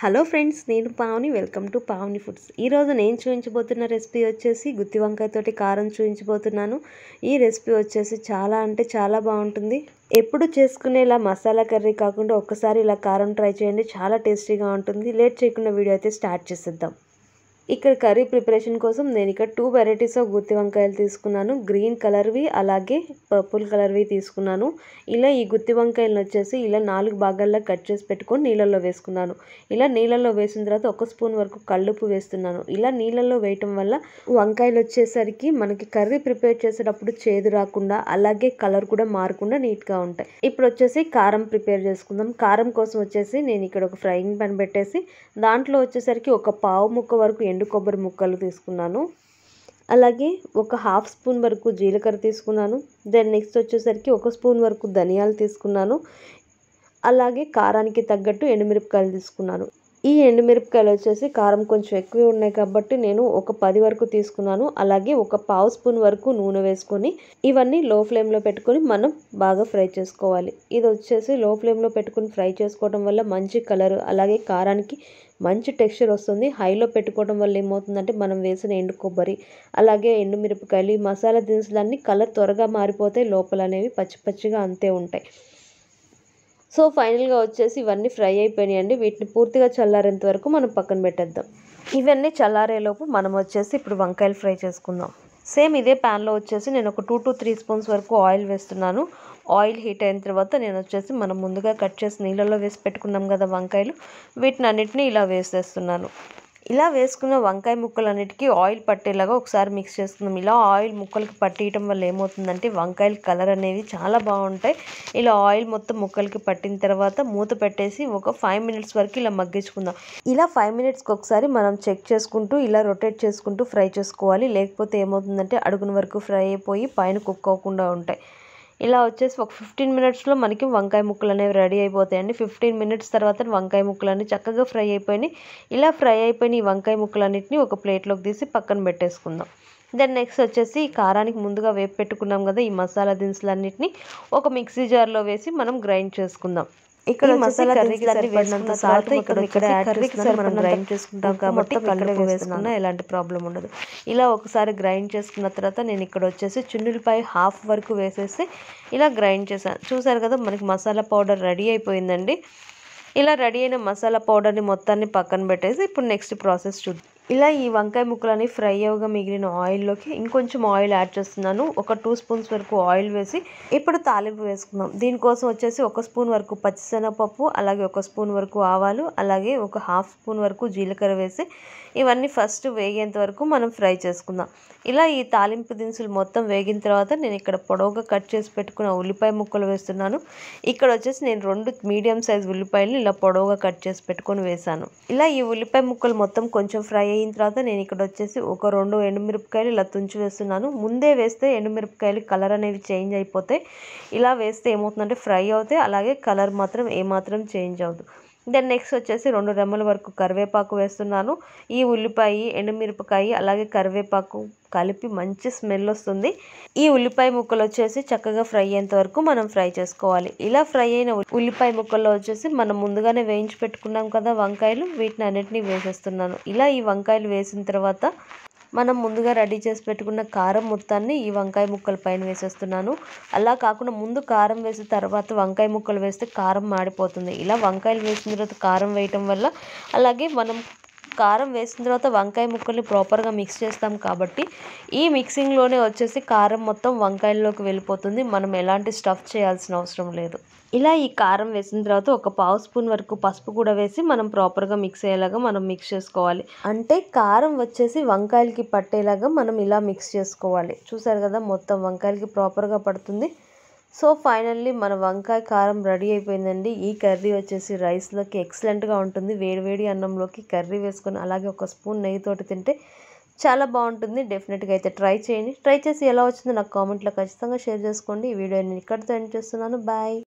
hello friends నేను Pavani welcome to Pavuni foods ఈరోజు నేను చూపించబోతున్న రెసిపీ వచ్చేసి గుత్తి వంకాయతోటి కారం చూపించబోతున్నాను ఈ రెసిపీ వచ్చేసి చాలా అంటే చాలా బాగుంటుంది ఎప్పుడు చేసుకునేలా మసాలా కర్రీ కాకుండా ఒక్కసారి ఇలా కారం ట్రై చేయండి చాలా టేస్టీగా ఉంటుంది లేట్ చేయకుండా వీడియో అయితే స్టార్ట్ చేసేద్దాం ఇక్కడ కర్రీ ప్రిపరేషన్ కోసం నేను ఇక్కడ టూ వెరైటీస్ ఆఫ్ గుత్తి వంకాయలు తీసుకున్నాను గ్రీన్ కలర్వి అలాగే పర్పుల్ కలర్వి తీసుకున్నాను ఇలా ఈ గుత్తి వంకాయలను వచ్చేసి ఇలా నాలుగు భాగాల్లో కట్ చేసి పెట్టుకొని నీళ్ళల్లో వేసుకున్నాను ఇలా నీళ్ళల్లో వేసిన తర్వాత ఒక స్పూన్ వరకు కళ్ళుప్పు వేస్తున్నాను ఇలా నీళ్ళల్లో వేయటం వల్ల వంకాయలు వచ్చేసరికి మనకి కర్రీ ప్రిపేర్ చేసేటప్పుడు చేదు రాకుండా అలాగే కలర్ కూడా మారకుండా నీట్గా ఉంటాయి ఇప్పుడు వచ్చేసి కారం ప్రిపేర్ చేసుకుందాం కారం కోసం వచ్చేసి నేను ఇక్కడ ఒక ఫ్రైయింగ్ పాన్ పెట్టేసి దాంట్లో వచ్చేసరికి ఒక పావు ముక్క వరకు రెండు కొబ్బరి ముక్కలు తీసుకున్నాను అలాగే ఒక హాఫ్ స్పూన్ వరకు జీలకర్ర తీసుకున్నాను దెన్ నెక్స్ట్ వచ్చేసరికి ఒక స్పూన్ వరకు ధనియాలు తీసుకున్నాను అలాగే కారానికి తగ్గట్టు ఎండుమిరపకాయలు తీసుకున్నాను ఈ ఎండుమిరపకాయలు వచ్చేసి కారం కొంచెం ఎక్కువ ఉన్నాయి కాబట్టి నేను ఒక పది వరకు తీసుకున్నాను అలాగే ఒక పావు స్పూన్ వరకు నూనె వేసుకొని ఇవన్నీ లో ఫ్లేమ్లో పెట్టుకొని మనం బాగా ఫ్రై చేసుకోవాలి ఇది వచ్చేసి లో ఫ్లేమ్లో పెట్టుకుని ఫ్రై చేసుకోవడం వల్ల మంచి కలర్ అలాగే కారానికి మంచి టెక్స్చర్ వస్తుంది హైలో పెట్టుకోవడం వల్ల ఏమవుతుందంటే మనం వేసిన ఎండు కొబ్బరి అలాగే ఎండు మిరపకాయలు ఈ మసాలా దినుసులన్నీ కలర్ త్వరగా మారిపోతాయి లోపల అనేవి పచ్చి పచ్చిగా అంతే ఉంటాయి సో ఫైనల్గా వచ్చేసి ఇవన్నీ ఫ్రై అయిపోయినాయి అండి వీటిని పూర్తిగా చల్లారేంత వరకు మనం పక్కన పెట్టేద్దాం ఇవన్నీ చల్లారేలోపు మనం వచ్చేసి ఇప్పుడు వంకాయలు ఫ్రై చేసుకుందాం సేమ్ ఇదే ప్యాన్లో వచ్చేసి నేను ఒక టూ టు త్రీ స్పూన్స్ వరకు ఆయిల్ వేస్తున్నాను ఆయిల్ హీట్ అయిన తర్వాత నేను వచ్చేసి మనం ముందుగా కట్ చేసి నీళ్ళలో వేసి పెట్టుకున్నాం కదా వంకాయలు వీటిని అన్నిటిని ఇలా వేసేస్తున్నాను ఇలా వేసుకున్న వంకాయ ముక్కలన్నిటికీ ఆయిల్ పట్టేలాగా ఒకసారి మిక్స్ చేసుకుందాం ఇలా ఆయిల్ ముక్కలకి పట్టేయటం వల్ల ఏమవుతుందంటే వంకాయల కలర్ అనేవి చాలా బాగుంటాయి ఇలా ఆయిల్ మొత్తం ముక్కలకి పట్టిన తర్వాత మూత పెట్టేసి ఒక ఫైవ్ మినిట్స్ వరకు ఇలా మగ్గించుకుందాం ఇలా ఫైవ్ మినిట్స్కి ఒకసారి మనం చెక్ చేసుకుంటూ ఇలా రొటేట్ చేసుకుంటూ ఫ్రై చేసుకోవాలి లేకపోతే ఏమవుతుందంటే అడుగున వరకు ఫ్రై అయిపోయి పైన కుక్ అవ్వకుండా ఉంటాయి ఇలా వచ్చేసి ఒక ఫిఫ్టీన్ మినిట్స్లో మనకి వంకాయ ముక్కలు అనేవి రెడీ అయిపోతాయండి ఫిఫ్టీన్ మినిట్స్ తర్వాత వంకాయ ముక్కలు ముక్కలన్నీ చక్కగా ఫ్రై అయిపోయినాయి ఇలా ఫ్రై అయిపోయిన ఈ వంకాయ ముక్కలన్నింటినీ ఒక ప్లేట్లోకి తీసి పక్కన పెట్టేసుకుందాం దెన్ నెక్స్ట్ వచ్చేసి కారానికి ముందుగా వేపు పెట్టుకున్నాం కదా ఈ మసాలా దినుసులన్నింటినీ ఒక మిక్సీ జార్లో వేసి మనం గ్రైండ్ చేసుకుందాం ఇక్కడ మసాలా కర్రీకి సరిపడినంత సాల్ట్ ఇక్కడ ఇక్కడ మనం గ్రైండ్ చేసుకుంటాం కాబట్టి కళ్ళు వేసుకున్నా ఎలాంటి ప్రాబ్లం ఉండదు ఇలా ఒకసారి గ్రైండ్ చేసుకున్న తర్వాత నేను ఇక్కడ వచ్చేసి చున్నులపై హాఫ్ వరకు వేసేసి ఇలా గ్రైండ్ చేశాను చూసారు కదా మనకి మసాలా పౌడర్ రెడీ అయిపోయిందండి ఇలా రెడీ అయిన మసాలా పౌడర్ని మొత్తాన్ని పక్కన పెట్టేసి ఇప్పుడు నెక్స్ట్ ప్రాసెస్ చూద్దాం ఇలా ఈ వంకాయ ముక్కలని ఫ్రై అవగా మిగిలిన ఆయిల్లోకి ఇంకొంచెం ఆయిల్ యాడ్ చేస్తున్నాను ఒక టూ స్పూన్స్ వరకు ఆయిల్ వేసి ఇప్పుడు తాలింపు వేసుకుందాం దీనికోసం వచ్చేసి ఒక స్పూన్ వరకు పచ్చిశనగపప్పు అలాగే ఒక స్పూన్ వరకు ఆవాలు అలాగే ఒక హాఫ్ స్పూన్ వరకు జీలకర్ర వేసి ఇవన్నీ ఫస్ట్ వేగేంత వరకు మనం ఫ్రై చేసుకుందాం ఇలా ఈ తాలింపు దినుసులు మొత్తం వేగిన తర్వాత నేను ఇక్కడ పొడవుగా కట్ చేసి పెట్టుకున్న ఉల్లిపాయ ముక్కలు వేస్తున్నాను ఇక్కడ వచ్చేసి నేను రెండు మీడియం సైజ్ ఉల్లిపాయలు ఇలా పొడవుగా కట్ చేసి పెట్టుకొని వేశాను ఇలా ఈ ఉల్లిపాయ ముక్కలు మొత్తం కొంచెం ఫ్రై వేయిన తర్వాత నేను ఇక్కడ వచ్చేసి ఒక రెండు ఎండుమిరపకాయలు ఇలా తుంచి వేస్తున్నాను ముందే వేస్తే ఎండుమిరపకాయలు కలర్ అనేవి చేంజ్ అయిపోతాయి ఇలా వేస్తే ఏమవుతుందంటే ఫ్రై అవుతాయి అలాగే కలర్ మాత్రం ఏమాత్రం చేంజ్ అవ్వదు దెన్ నెక్స్ట్ వచ్చేసి రెండు రెమ్మల వరకు కరివేపాకు వేస్తున్నాను ఈ ఉల్లిపాయ ఎండుమిరపకాయ అలాగే కరివేపాకు కలిపి మంచి స్మెల్ వస్తుంది ఈ ఉల్లిపాయ ముక్కలు వచ్చేసి చక్కగా ఫ్రై అయ్యేంత వరకు మనం ఫ్రై చేసుకోవాలి ఇలా ఫ్రై అయిన ఉల్లిపాయ ముక్కల్లో వచ్చేసి మనం ముందుగానే వేయించి పెట్టుకున్నాం కదా వంకాయలు వీటిని అన్నిటినీ వేసేస్తున్నాను ఇలా ఈ వంకాయలు వేసిన తర్వాత మనం ముందుగా రెడీ చేసి పెట్టుకున్న కారం మొత్తాన్ని ఈ వంకాయ ముక్కల పైన వేసేస్తున్నాను అలా కాకుండా ముందు కారం వేసిన తర్వాత వంకాయ ముక్కలు వేస్తే కారం మాడిపోతుంది ఇలా వంకాయలు వేసిన తర్వాత కారం వేయటం వల్ల అలాగే మనం కారం వేసిన తర్వాత వంకాయ ముక్కల్ని ప్రాపర్గా మిక్స్ చేస్తాం కాబట్టి ఈ మిక్సింగ్లోనే వచ్చేసి కారం మొత్తం వంకాయల్లోకి వెళ్ళిపోతుంది మనం ఎలాంటి స్టఫ్ చేయాల్సిన అవసరం లేదు ఇలా ఈ కారం వేసిన తర్వాత ఒక పావు స్పూన్ వరకు పసుపు కూడా వేసి మనం ప్రాపర్గా మిక్స్ అయ్యేలాగా మనం మిక్స్ చేసుకోవాలి అంటే కారం వచ్చేసి వంకాయలకి పట్టేలాగా మనం ఇలా మిక్స్ చేసుకోవాలి చూసారు కదా మొత్తం వంకాయలకి ప్రాపర్గా పడుతుంది సో ఫైనల్లీ మన వంకాయ కారం రెడీ అయిపోయిందండి ఈ కర్రీ వచ్చేసి రైస్లోకి ఎక్సలెంట్గా ఉంటుంది వేడివేడి అన్నంలోకి కర్రీ వేసుకొని అలాగే ఒక స్పూన్ నెయ్యితోటి తింటే చాలా బాగుంటుంది డెఫినెట్గా అయితే ట్రై చేయండి ట్రై చేసి ఎలా వచ్చిందో నాకు కామెంట్లో ఖచ్చితంగా షేర్ చేసుకోండి ఈ వీడియో నేను ఇక్కడితో ఎండ్ చేస్తున్నాను బాయ్